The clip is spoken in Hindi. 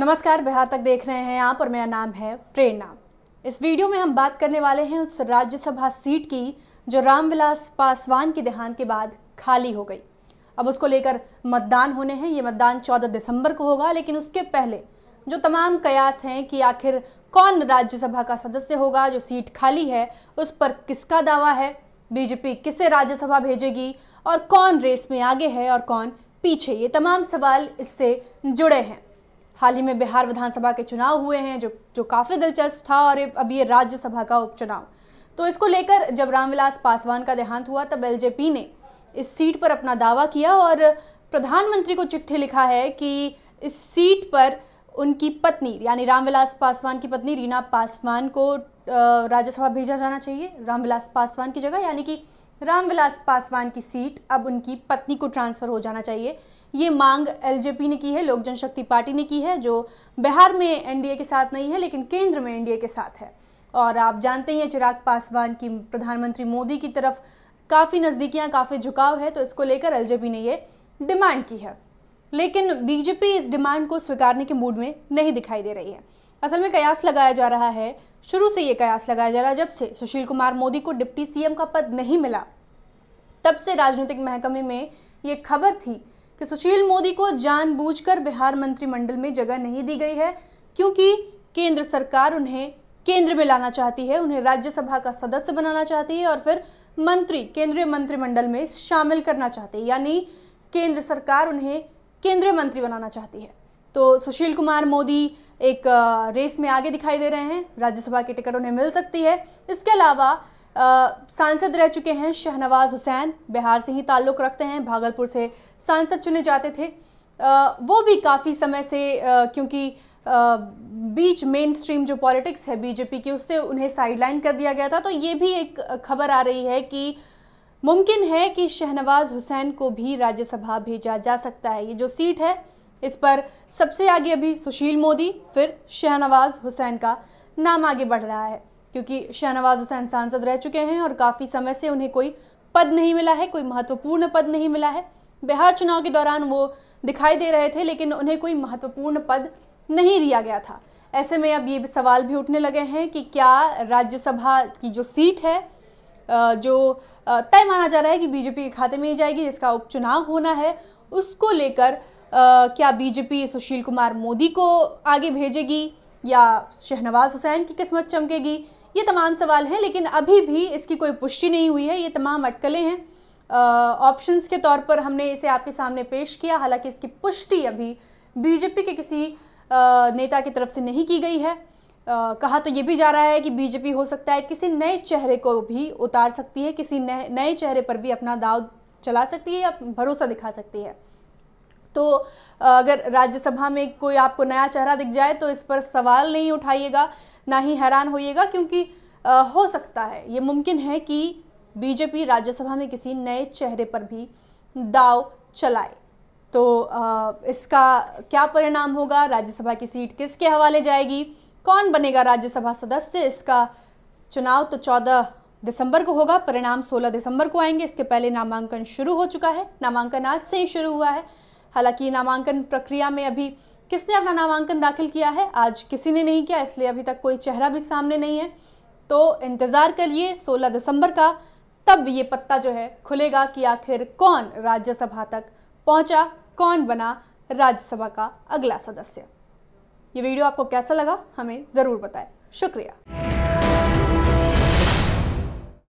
नमस्कार बिहार तक देख रहे हैं आप और मेरा नाम है प्रेरणा इस वीडियो में हम बात करने वाले हैं उस राज्यसभा सीट की जो रामविलास पासवान के देहांत के बाद खाली हो गई अब उसको लेकर मतदान होने हैं ये मतदान 14 दिसंबर को होगा लेकिन उसके पहले जो तमाम कयास हैं कि आखिर कौन राज्यसभा का सदस्य होगा जो सीट खाली है उस पर किसका दावा है बीजेपी किसे राज्यसभा भेजेगी और कौन रेस में आगे है और कौन पीछे ये तमाम सवाल इससे जुड़े हैं हाल ही में बिहार विधानसभा के चुनाव हुए हैं जो जो काफ़ी दिलचस्प था और अब ये राज्यसभा का उपचुनाव तो इसको लेकर जब रामविलास पासवान का देहांत हुआ तब एलजेपी ने इस सीट पर अपना दावा किया और प्रधानमंत्री को चिट्ठी लिखा है कि इस सीट पर उनकी पत्नी यानी रामविलास पासवान की पत्नी रीना पासवान को राज्यसभा भेजा जाना चाहिए रामविलास पासवान की जगह यानी कि रामविलास पासवान की सीट अब उनकी पत्नी को ट्रांसफ़र हो जाना चाहिए ये मांग एलजेपी ने की है लोक जनशक्ति पार्टी ने की है जो बिहार में एनडीए के साथ नहीं है लेकिन केंद्र में एनडीए के साथ है और आप जानते ही हैं चिराग पासवान की प्रधानमंत्री मोदी की तरफ काफ़ी नज़दीकियाँ काफ़ी झुकाव है तो इसको लेकर एलजेपी ने ये डिमांड की है लेकिन बीजेपी इस डिमांड को स्वीकारने के मूड में नहीं दिखाई दे रही है असल में कयास लगाया जा रहा है शुरू से ये कयास लगाया जा रहा है जब से सुशील कुमार मोदी को डिप्टी सीएम का पद नहीं मिला तब से राजनीतिक महकमे में ये खबर थी कि सुशील मोदी को जानबूझकर बिहार मंत्रिमंडल में जगह नहीं दी गई है क्योंकि केंद्र सरकार उन्हें केंद्र में लाना चाहती है उन्हें राज्यसभा का सदस्य बनाना चाहती है और फिर मंत्री केंद्रीय मंत्रिमंडल में शामिल करना चाहती है यानी केंद्र सरकार उन्हें केंद्रीय मंत्री बनाना चाहती है तो सुशील कुमार मोदी एक रेस में आगे दिखाई दे रहे हैं राज्यसभा की टिकट उन्हें मिल सकती है इसके अलावा सांसद रह चुके हैं शहनवाज हुसैन बिहार से ही ताल्लुक़ रखते हैं भागलपुर से सांसद चुने जाते थे आ, वो भी काफ़ी समय से आ, क्योंकि आ, बीच मेन स्ट्रीम जो पॉलिटिक्स है बीजेपी की उससे उन्हें साइडलाइन कर दिया गया था तो ये भी एक खबर आ रही है कि मुमकिन है कि शहनवाज हुसैन को भी राज्यसभा भेजा जा सकता है ये जो सीट है इस पर सबसे आगे अभी सुशील मोदी फिर शहनवाज हुसैन का नाम आगे बढ़ रहा है क्योंकि शहनवाज हुसैन सांसद रह चुके हैं और काफ़ी समय से उन्हें कोई पद नहीं मिला है कोई महत्वपूर्ण पद नहीं मिला है बिहार चुनाव के दौरान वो दिखाई दे रहे थे लेकिन उन्हें कोई महत्वपूर्ण पद नहीं दिया गया था ऐसे में अब ये सवाल भी उठने लगे हैं कि क्या राज्यसभा की जो सीट है जो तय माना जा रहा है कि बीजेपी के खाते में ही जाएगी जिसका उपचुनाव होना है उसको लेकर क्या बीजेपी सुशील कुमार मोदी को आगे भेजेगी या शहनवाज हुसैन की किस्मत चमकेगी ये तमाम सवाल हैं लेकिन अभी भी इसकी कोई पुष्टि नहीं हुई है ये तमाम अटकलें हैं ऑप्शंस के तौर पर हमने इसे आपके सामने पेश किया हालांकि इसकी पुष्टि अभी बीजेपी के किसी आ, नेता की तरफ से नहीं की गई है आ, कहा तो ये भी जा रहा है कि बीजेपी हो सकता है किसी नए चेहरे को भी उतार सकती है किसी नए नए चेहरे पर भी अपना दाव चला सकती है या भरोसा दिखा सकती है तो अगर राज्यसभा में कोई आपको नया चेहरा दिख जाए तो इस पर सवाल नहीं उठाइएगा ना ही हैरान होइएगा क्योंकि हो सकता है ये मुमकिन है कि बीजेपी राज्यसभा में किसी नए चेहरे पर भी दाव चलाए तो इसका क्या परिणाम होगा राज्यसभा की सीट किसके हवाले जाएगी कौन बनेगा राज्यसभा सदस्य इसका चुनाव तो 14 दिसंबर को होगा परिणाम 16 दिसंबर को आएंगे इसके पहले नामांकन शुरू हो चुका है नामांकन आज से ही शुरू हुआ है हालांकि नामांकन प्रक्रिया में अभी किसने अपना नामांकन दाखिल किया है आज किसी ने नहीं किया इसलिए अभी तक कोई चेहरा भी सामने नहीं है तो इंतज़ार करिए 16 दिसंबर का तब ये पत्ता जो है खुलेगा कि आखिर कौन राज्यसभा तक पहुंचा कौन बना राज्यसभा का अगला सदस्य ये वीडियो आपको कैसा लगा हमें ज़रूर बताएं शुक्रिया